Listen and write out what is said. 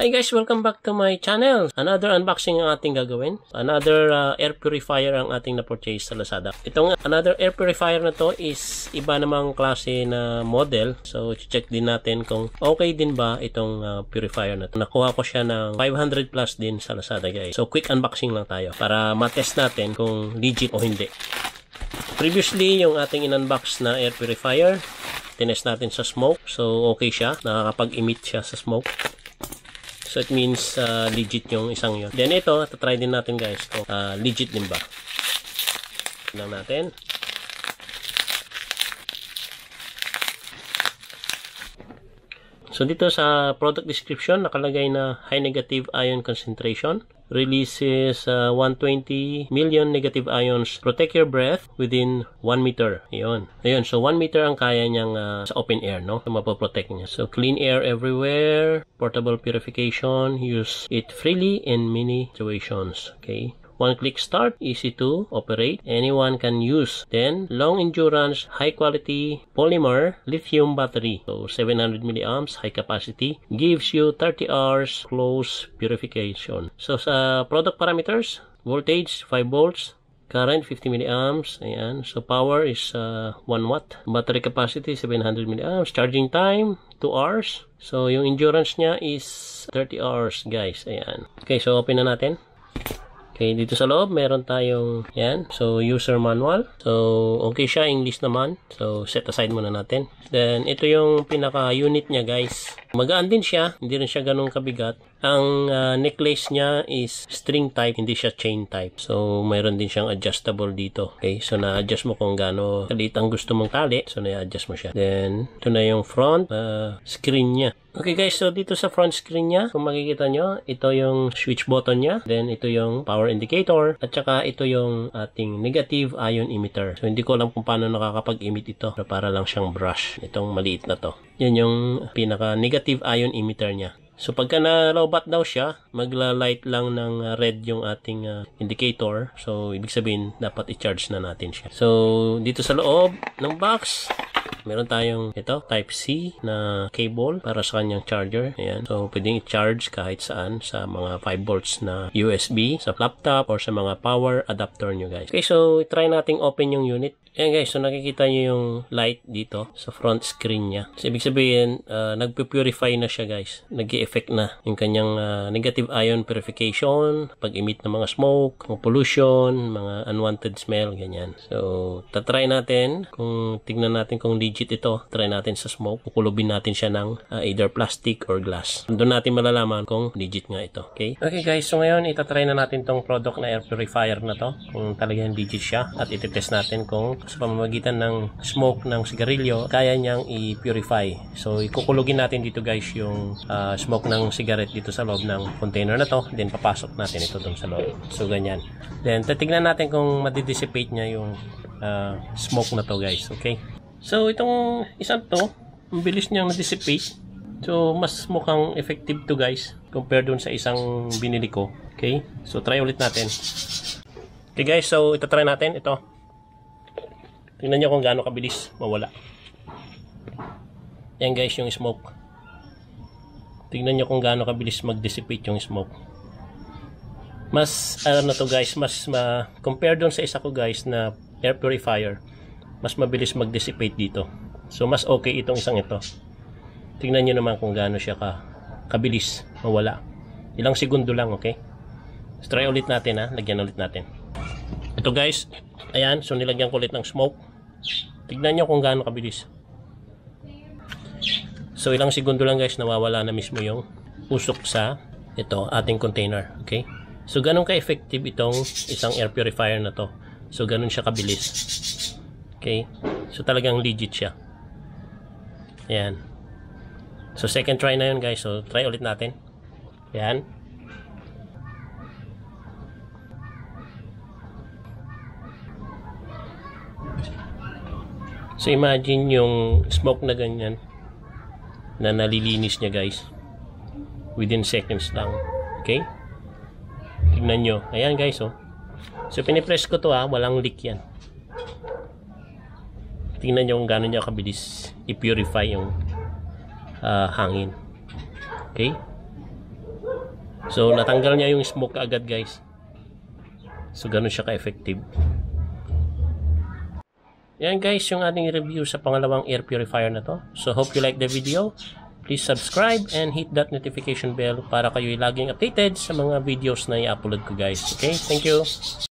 Hi guys, welcome back to my channel. Another unboxing ang ating gagawin. Another uh, air purifier ang ating na-purchase sa Lazada. Itong another air purifier na to is iba namang klase na model. So check din natin kung okay din ba itong uh, purifier na to. Nakuha ko siya ng 500 plus din sa Lazada guys. So quick unboxing lang tayo para matest natin kung legit o hindi. Previously, yung ating in-unbox na air purifier, tinest natin sa smoke. So okay siya, nakakapag-emit siya sa smoke. So it means uh, legit yung isang yun. Then ito, tatry din natin guys kung uh, legit din ba. Lang natin. So dito sa product description nakalagay na high negative ion concentration releases uh, 120 million negative ions. Protect your breath within 1 meter. Ayun. Ayun. So, 1 meter ang kaya niyang uh, sa open air, no? So, mapoprotect niya. So, clean air everywhere. Portable purification. Use it freely in many situations. Okay? One-click start, easy to operate, anyone can use. Then, long endurance, high quality polymer lithium battery. So, 700 milliamps, high capacity, gives you 30 hours close purification. So, sa product parameters, voltage 5 volts, current 50 milliamps ayan so power is uh, 1 watt battery capacity 700 milliamps charging time 2 hours so yung endurance niya is 30 hours guys ayan okay so open na natin Okay, dito sa loob, meron tayong, yan, so user manual. So, okay siya, English naman. So, set aside muna natin. Then, ito yung pinaka-unit niya, guys. Magaan din siya, hindi rin siya ganun kabigat. Ang uh, necklace niya is string type, hindi siya chain type. So, mayroon din siyang adjustable dito. Okay, so na-adjust mo kung gaano kaliit ang gusto mong tali. So, na-adjust mo siya. Then, ito na yung front uh, screen niya. Okay guys, so dito sa front screen niya, kung makikita nyo, ito yung switch button niya, then ito yung power indicator, at saka ito yung ating negative ion emitter. So hindi ko alam kung paano nakakapag-emit ito, pero para lang siyang brush, itong maliit na to. Yan yung pinaka-negative negative ion emitter niya. So pagka na-robot daw siya, magla-light lang ng uh, red yung ating uh, indicator. So ibig sabihin dapat i-charge na natin siya. So dito sa loob ng box, Meron tayong ito, Type-C na cable para sa kanyang charger. Ayan. So, pwedeng i-charge kahit saan sa mga 5 volts na USB, sa laptop, or sa mga power adapter nyo guys. Okay, so try nating open yung unit. Ayan guys, so nakikita nyo yung light dito sa front screen niya. So, ibig sabihin, uh, nagpupurify na siya guys. nag effect na yung kanyang uh, negative ion purification, pag-emit ng mga smoke, mga pollution, mga unwanted smell, ganyan. So, tatry natin kung tignan natin kung kung legit ito, try natin sa smoke. Kukulubin natin siya ng uh, either plastic or glass. Doon natin malalaman kung digit nga ito. Okay? Okay guys, so ngayon itatry na natin tong product na air purifier na to. Kung talagang digit siya at itetest natin kung sa pamamagitan ng smoke ng sigarilyo, kaya niyang i-purify. So ikukulugin natin dito guys yung uh, smoke ng sigaret dito sa loob ng container na to. Then papasok natin ito doon sa loob. So ganyan. Then titignan natin kung madidissipate niya yung uh, smoke na to guys. Okay? So itong isang to, ang bilis niyang na-dissipate. So mas mukhang effective to guys compared dun sa isang binili ko. Okay? So try ulit natin. Okay guys, so ito try natin ito. Tingnan niyo kung gaano kabilis mawala. Yan guys yung smoke. Tingnan niyo kung gaano kabilis mag-dissipate yung smoke. Mas alam na to guys, mas ma compare doon sa isa ko guys na air purifier mas mabilis mag-dissipate dito. So, mas okay itong isang ito. Tingnan nyo naman kung gaano siya ka, kabilis mawala. Ilang segundo lang, okay? Let's try ulit natin ha. Lagyan ulit natin. Ito guys, ayan. So, nilagyan ko ulit ng smoke. Tingnan nyo kung gaano kabilis. So, ilang segundo lang guys, nawawala na mismo yung usok sa ito, ating container. Okay? So, ganun ka-effective itong isang air purifier na to. So, ganun siya kabilis. Okay? So talagang legit siya. Ayan. So second try na yun guys. So try ulit natin. Ayan. So imagine yung smoke na ganyan na nalilinis niya guys. Within seconds lang. Okay? Tignan nyo. Ayan guys oh. So pinipress ko to ha. Ah. Walang leak yan tingnan nyo kung gano'n nyo kabilis i-purify yung uh, hangin okay so natanggal niya yung smoke agad guys so gano'n siya ka-effective yan guys yung ating review sa pangalawang air purifier na to so hope you like the video please subscribe and hit that notification bell para kayo laging updated sa mga videos na i-upload ko guys okay thank you